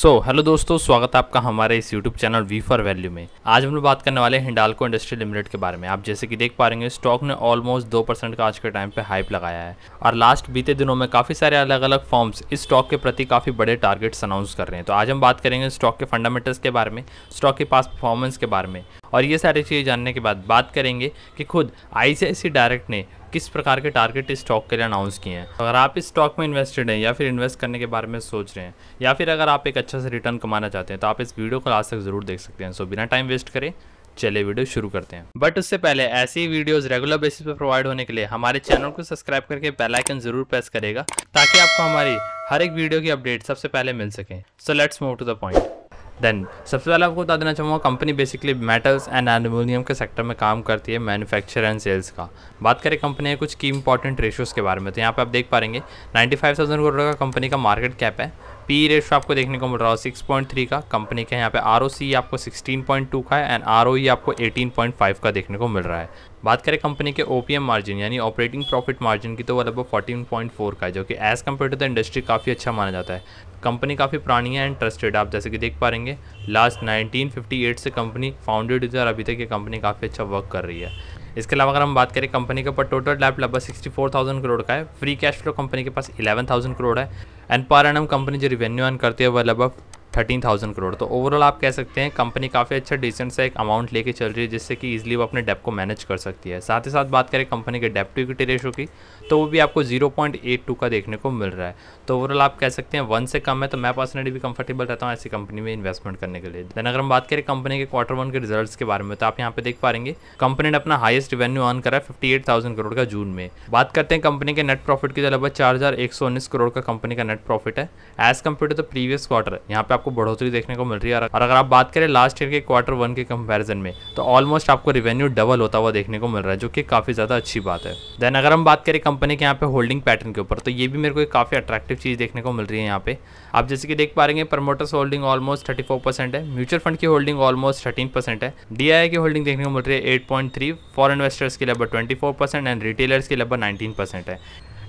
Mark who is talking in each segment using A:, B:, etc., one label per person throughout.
A: सो so, hello दोस्तों स्वागत है आपका हमारे इस YouTube channel V for value में आज हम लोग बात करने वाले हैं हिंडालको इंडस्ट्री लिमिटेड के बारे में आप जैसे कि देख पा रहे हैं स्टॉक ने ऑलमोस्ट दो परसेंट का आज के टाइम पे हाइप लगाया है और लास्ट बीते दिनों में काफ़ी सारे अलग अलग फॉर्म्स इस स्टॉक के प्रति काफ़ी बड़े टारगेट्स अनाउंस कर रहे हैं तो आज हम बात करेंगे स्टॉक के फंडामेंटल्स के बारे में स्टॉक के पास परफॉर्मेंस के बारे में और ये सारी चीज़ें जानने के बाद बात करेंगे कि खुद आई डायरेक्ट ने किस प्रकार के टारगेट इस स्टॉक के लिए अनाउंस किए हैं अगर आप इस स्टॉक में इन्वेस्टेड हैं या फिर इन्वेस्ट करने के बारे में सोच रहे हैं या फिर अगर आप एक अच्छा से रिटर्न कमाना चाहते हैं तो आप इस वीडियो को आज तक जरूर देख सकते हैं सो बिना टाइम वेस्ट करें चले वीडियो शुरू करते हैं बट उससे पहले ऐसी वीडियोस रेगुलर बेसिस पर प्रोवाइड होने के लिए हमारे चैनल को सब्सक्राइब करके बेल आइकन जरूर प्रेस करेगा ताकि आपको हमारी हर एक वीडियो की अपडेट सबसे पहले मिल सके so let's move to the point then सबसे पहले आपको बता देना चाहूँगा company basically metals and aluminium के सेक्टर में काम करती है मैन्युफैक्चर एंड सेल्स का बात करें कंपनी के कुछ की इंपॉर्टेंट रेशियोज़ के बारे में तो यहाँ पे आप देख पाएंगे थाउजेंड करोड़ का कंपनी का मार्केट कैप है पी रेशो आपको देखने को मिल रहा है सिक्स पॉइंट थ्री का कंपनी के यहाँ पे आर ओ सी आपको सिक्सटीन पॉइंट टू का है एंड आर ओ ई आपको एटीन पॉइंट फाइव का देखने को मिल रहा है बात करें कंपनी के ओ पी एम मार्जिन यानी ऑपरेटिंग प्रॉफिट मार्जिन की तो वो लगभग फोर्टीन पॉइंट फोर का है जो कि as compare to the industry काफ़ी अच्छा माना जाता है कंपनी काफ़ी पुरानी है एंड ट्रस्टेड आप जैसे कि देख पा रहेंगे लास्ट नाइनटीन फिफ्टी एट से कंपनी फाउंडेड हुई और अभी तक ये कंपनी काफ़ी अच्छा वर्क कर रही है इसके अलावा अगर हम बात करें कंपनी के ऊपर टोटल डेप्ट लगभग सिक्सटी फोर थाउजेंड करोड़ का है फ्री कैश फ्लो कंपनी के पास इलेवन थाउजेंड करोड़ है एंड पर एनम कंपनी जो रिवेन्यू अन करती है वह लगभग थर्टीन थाउजेंड करोड़ तो ओवरऑल आप कह सकते हैं कंपनी काफ़ी अच्छा डिसेंट सा एक अमाउंट लेके चल रही है जिससे कि ईजिली वो अपने डेप को मैनेज कर सकती है साथ ही साथ बात करें कंपनी के डेप टू इक्विटी रेशो की तो वो भी आपको जीरो पॉइंट एट टू का देखने को मिल रहा है तो ओवरऑल आप कह सकते हैं वन से कम है तो मैं पर्सनली भी कंफर्टेबल रहता हूँ ऐसी कंपनी में इन्वेस्टमेंट करने के लिए देन अगर हम बात करें कंपनी के क्वार्टर वन के रिजल्ट के बारे में तो आप यहाँ पे देख पाएंगे कंपनी ने अपना हाइस्ट रेवेन्यू अर्न करा फिफ्टी एट थाउजेंड करोड़ का जून में बात करते हैं कंपनी के नेट प्रॉफिट की तो लगभग चार हजार एक सौ उन्नीस करोड़ का कंपनी का नेट प्रॉफिट है as compare to the previous quarter यहाँ पे आपको आपको बढ़ोतरी देखने को मिल रही है और अगर आप बात करें लास्ट ईयर के क्वार्टर वन के कंपेरिजन में तो ऑलमोस्ट आपको रेवेन्यू डबल होता हुआ देखने को मिल रहा है जो कि काफ़ी ज़्यादा अच्छी बात है देन अगर हम बात करें कंपनी के यहाँ पे होल्डिंग पैटर्न के ऊपर तो ये भी मेरे को काफ़ी अट्रैक्टिव चीज़ देखने को मिल रही है यहाँ पे आप जैसे कि देख पा रहे हैं promoters holding almost thirty four percent है म्यूचुअल फंड की होल्डिंग ऑलमोस्ट थर्टीन परसेंट है डी आई की होल्डिंग देखने को मिल रही है eight point three for investors के लगभग twenty four percent and retailers के लगभग नाइनटीन परसेंट है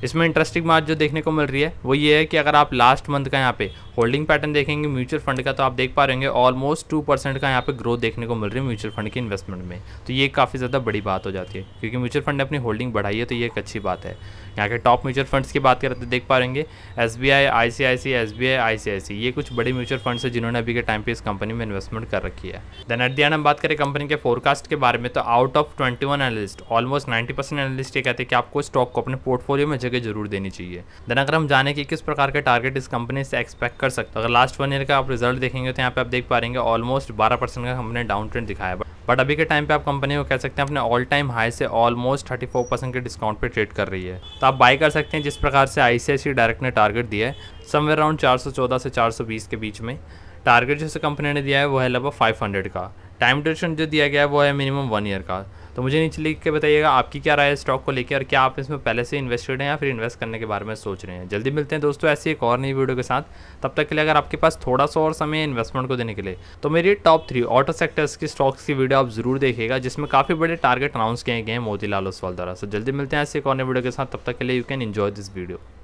A: इसमें इंटरेस्टिंग बात जो देखने को मिल रही है वो ये है कि अगर आप लास्ट मंथ का यहाँ पे होल्डिंग पैटर्न देखेंगे म्यूचुअल फंड का तो आप देख पा रहे होंगे ऑलमोस्ट टू परसेंट का यहाँ पे ग्रोथ देखने को मिल रही है म्यूचुअल फंड के इन्वेस्टमेंट में तो ये काफ़ी ज़्यादा बड़ी बात हो जाती है क्योंकि म्यूचुअल फंड ने अपनी होल्डिंग बढ़ाई है तो ये एक अच्छी बात है यहाँ के टॉप म्यूचुअल फंड्स की बात करते देख पा रहेंगे S B I I C I C S B I I C I C ये कुछ बड़े म्यूचुअल फंड्स हैं जिन्होंने अभी के टाइम पे इस कंपनी में इन्वेस्टमेंट कर रखी है देन एट दी एंड हम बात करें कंपनी के फोरकास्ट के बारे में तो out of twenty one analyst almost ninety percent analyst ये कहते हैं कि आपको स्टॉक को अपने पोर्टफोलियो में जगह जरूर देनी चाहिए देन अगर हम जाने कि किस प्रकार के टारगेट इस कंपनी से एक्सपेक्ट कर कर सकते हो अगर लास्ट वन ईयर का आप रिजल्ट देखेंगे तो यहाँ पे आप देख पा रहे हैं ऑलमोस्ट बारह परसेंट का हमने डाउन ट्रेंड दिखाया है बट अभी के टाइम पे आप कंपनी को कह सकते हैं अपने ऑल टाइम हाई से ऑलमोस्ट 34 परसेंट के डिस्काउंट पे ट्रेड कर रही है तो आप बाय कर सकते हैं जिस प्रकार से आईसीआईसी डायरेक्ट ने टारगेट दिया है समवेयर अराउंड 414 से 420 के बीच में टारगेट जैसे कंपनी ने दिया है वो है लगभग 500 का टाइम ड्यूरेशन जो दिया गया है वो है मिनिमम वन ईयर का तो मुझे नीचे लिख के बताइएगा आपकी क्या राय है स्टॉक को लेकर और क्या आप इसमें पहले से इन्वेस्टेड हैं या फिर इन्वेस्ट करने के बारे में सोच रहे हैं जल्दी मिलते हैं दोस्तों ऐसी एक और नई वीडियो के साथ तब तक के लिए अगर आपके पास थोड़ा सा और समय इन्वेस्टमेंट को देने के लिए तो मेरी टॉप थ्री ऑटो सेक्टर्स की स्टॉक्स की वीडियो आप जरूर देखिएगा जिसमें काफ़ी बड़े टारगेट अनाउंस किए गए हैं लाल ओसवाल द्वारा सो जल्दी मिलते हैं ऐसी एक और नई वीडियो के साथ तब तक के लिए you can enjoy this video